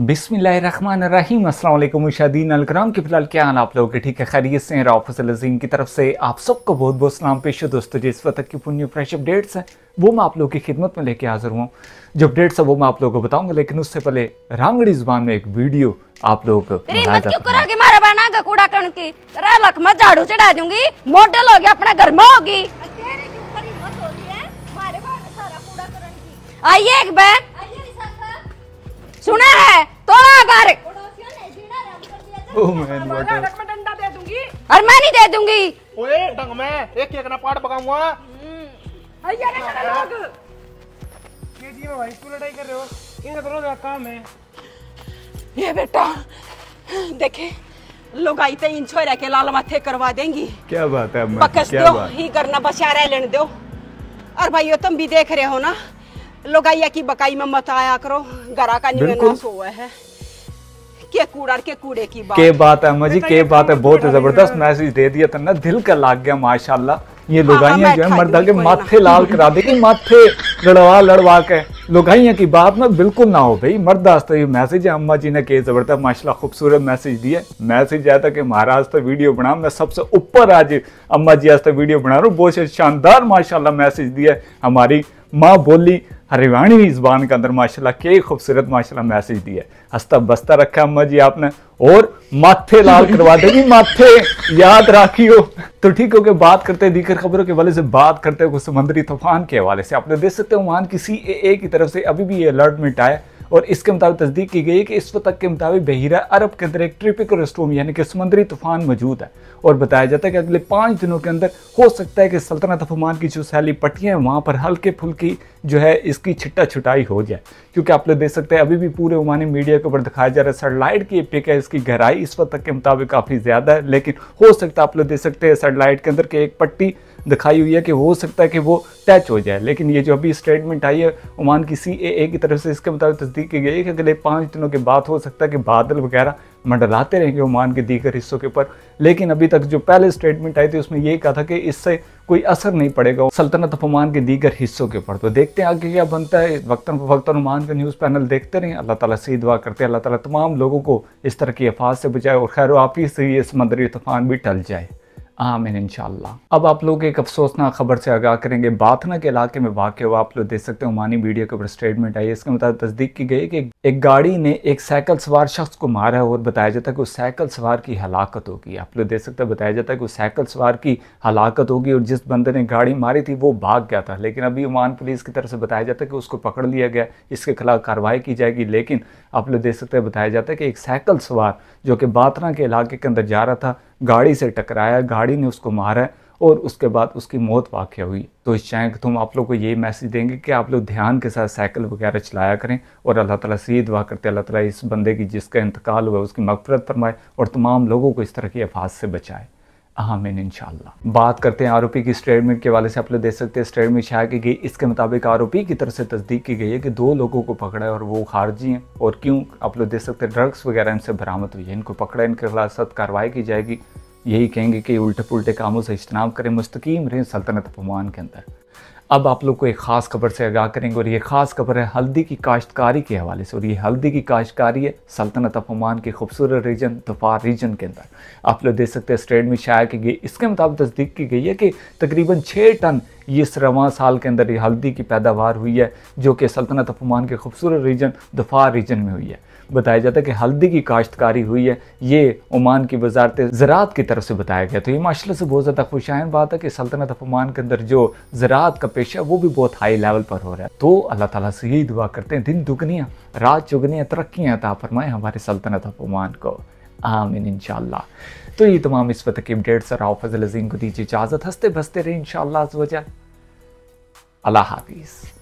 बिसमीम अल्लाम शादीन अलकराम के फिलहाल क्या हाल आप लोगों के ठीक है खैरियत से हैं राफल अजीम की तरफ से आप सबको बहुत बहुत सलाम पेश है दोस्तों जिस वक्त की पुण्य फ्रेश अपडेट्स हैं वो मैं आप लोगों की खिदमत में लेके हाजिर हुआ जो अपडेट्स है वो मैं आप लोगों को बताऊंगा लेकिन उससे पहले रामगढ़ी जुबान में एक वीडियो आप लोग मॉडल होगी अपने घर में होगी आइए एक बहन सुना है तो घर और मैं नहीं दे दूंगी ओए एक एक ना पार्ट पकाऊंगा में भाई लड़ाई कर रहे हो तो रोज ये बेटा देखे लोग आई तो इन छोरे के लाल माथे करवा देंगी क्या बात है पकस क्या बात? ही करना बस यार लेने दो और भाइयों तुम भी देख रहे हो ना लोगाइया की बकाई में मत आया करो गरा का निवेदनास हुआ है के कूड़ा के कूड़े की बात के बात है मजी के बात है तो बहुत जबरदस्त मैसेज दे दिया था तो ना दिल का लाग गया माशाल्लाह ये हाँ, लोगाइया हाँ, जो है मर्दा के माथे लाल करा देगी माथे लड़वा लड़वा के लोगाइया की बात में बिल्कुल ना हो भाई मर्दास्त ये मैसेज है अम्मा जी ने के जबरदस्त माशाल्लाह खूबसूरत मैसेज दिया मैसेज आया था कि महाराज तो वीडियो बना मैं सबसे ऊपर आज अम्मा जी आज वीडियो बना रहा हूँ बहुत शानदार माशाल्लाह मैसेज दिया हमारी माँ बोली हरिवाणी जबान के अंदर माशाल्लाह के खूबसूरत माशाल्लाह मैसेज दिया हंसता बस्ता रखा अम्मा जी आपने और माथे लाल करवा देगी माथे याद हो तो ठीक हो गया बात करते हैं खबरों के वाले से बात करते हैं समंदरी समुद्री तूफान के हवाले से आपने देख सकते हो वहां की सी ए की तरफ से अभी भी ये अलर्ट मिटाया और इसके मुताबिक तस्दीक की गई कि इस वक्त के मुताबिक बहरा अरब के अंदर एक ट्रिपिकल स्टोम यानी कि समुद्री तूफान मौजूद है और बताया जाता है कि अगले पाँच दिनों के अंदर हो सकता है कि सल्तनत अफमान की जो सैली पट्टियाँ हैं वहाँ पर हल्के फुल्की जो है इसकी छिट्टा छुटाई हो जाए क्योंकि आप लोग देख सकते हैं अभी भी पूरे ओमानी मीडिया के ऊपर दिखाया जा रहा है सेटेलाइट की पिक है इसकी गहराई इस वक्त के मुताबिक काफ़ी ज़्यादा है लेकिन हो सकता है आप लोग देख सकते हैं सेटेलाइट के अंदर कि एक पट्टी दिखाई हुई है कि हो सकता है कि वो टैच हो जाए लेकिन ये जो अभी स्टेटमेंट आई है ओमान की सी ए की तरफ से इसके मुताबिक तस्दीक की गई है कि अगले पाँच दिनों के बाद हो सकता है कि बादल वगैरह मंडराते रहेंगे ओमान के दीगर हिस्सों के ऊपर लेकिन अभी तक जो पहले स्टेटमेंट आई थी उसमें ये कहा था कि इससे कोई असर नहीं पड़ेगा सल्तनत ऑफ ओमान के दीगर हिस्सों के ऊपर तो देखते हैं आगे क्या बनता है वक्ता वक्ता ओमान का न्यूज़ पैनल देखते रहें अल्लाह ताला से दुआ करते हैं अल्लाह ताला तमाम लोगों को इस तरह की अफाज से बचाए और खैर वापस से ये समंदरी तूफान भी टल जाए आमिन इनशाला अब आप लोग एक अफसोसनाक खबर से आगाह करेंगे बाथना के इलाके में वाक्य हुआ आप लोग देख सकते हैं ओमानी वीडियो के ऊपर स्टेटमेंट आई है इसके मुताबिक तस्दीक की गई कि एक गाड़ी ने एक साइकिल सवार शख्स को मारा है और बताया जाता है कि उस साइकिल सवार की हलाकत होगी आप लोग देख सकते हैं बताया जाता है कि उस साइकिल सवार की हलाकत होगी और जिस बंदे ने गाड़ी मारी थी वो भाग गया था लेकिन अभी उमान पुलिस की तरफ से बताया जाता है कि उसको पकड़ लिया गया इसके खिलाफ कार्रवाई की जाएगी लेकिन आप लोग देख सकते हैं बताया जाता है कि एक साइकिल सवार जो कि बाथना के इलाके के अंदर जा रहा था गाड़ी से टकराया गाड़ी ने उसको मारा और उसके बाद उसकी मौत वाक्य हुई तो इस चैनल तो हम आप लोग को ये मैसेज देंगे कि आप लोग ध्यान के साथ साइकिल वगैरह चलाया करें और अल्लाह ताला से ये दुआ करते अल्लाह ताला इस बंदे की जिसका इंतकाल हुआ उसकी मगफरत फरमाए और तमाम लोगों को इस तरह की अफाज से बचाए आमिन इनशाला बात करते हैं आरोपी की स्टेटमेंट के वाले से आप लोग देख सकते हैं स्टेटमेंट शाया की गई इसके मुताबिक आरोपी की तरफ से तस्दीक की गई है कि दो लोगों को पकड़ा है और वो खारजी हैं और क्यों आप लोग देख सकते हैं ड्रग्स वगैरह इनसे बरामद हुई है इनको पकड़ा इनके खिलाफ सख्त कार्रवाई की जाएगी यही कहेंगे कि उल्टे पुलटे कामों से इज्तनाब करें मुस्तकीम रहें सल्तनत अपमान के अंदर अब आप लोग को एक ख़ास खबर से आगाह करेंगे और ये ख़ास खबर है हल्दी की काश्तकारी के हवाले से और ये हल्दी की काश्तकारी है सल्तनत ऑफ ओमान के खूबसूरत रीजन तफार रीजन के अंदर आप लोग देख सकते हैं स्टेट में शाया की गई इसके मुताबिक तस्दीक की गई है कि तकरीबन छः टन ये इस रवा साल के अंदर ये हल्दी की पैदावार हुई है जो कि सल्तनत ऑफ ओमान के खूबसूरत रीजन दफार रीजन में हुई है बताया जाता है कि हल्दी की काश्तकारी हुई है ये ओमान की वजारत ज़रात की तरफ से बताया गया तो ये माशाला से बहुत ज़्यादा खुशाइन बात है कि सल्तनत ऑफ ओमान के अंदर जो ज़रात का पेशा वो भी बहुत हाई लेवल पर हो रहा है तो अल्लाह ताला से यही दुआ करते हैं दिन दुगनियाँ रात चुगनियाँ तरक्याँ था फरमाए हमारे सल्तनत ऑफ ओमान को आमिन इनशाला तो ये तमाम इस वक्त की अपडेट्स और फजल अजीम को दीजिए इजाज़त हंसते भंसते रहे इन शाह वजह अल्लाह हाफिज़